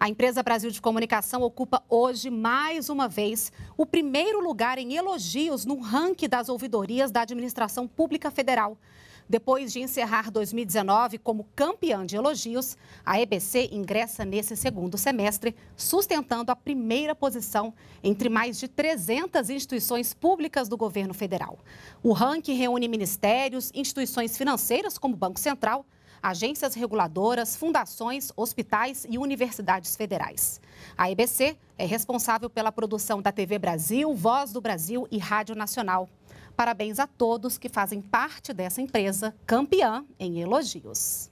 A empresa Brasil de Comunicação ocupa hoje, mais uma vez, o primeiro lugar em elogios no ranking das ouvidorias da Administração Pública Federal. Depois de encerrar 2019 como campeã de elogios, a EBC ingressa nesse segundo semestre, sustentando a primeira posição entre mais de 300 instituições públicas do governo federal. O ranking reúne ministérios, instituições financeiras como o Banco Central, agências reguladoras, fundações, hospitais e universidades federais. A EBC é responsável pela produção da TV Brasil, Voz do Brasil e Rádio Nacional. Parabéns a todos que fazem parte dessa empresa campeã em elogios.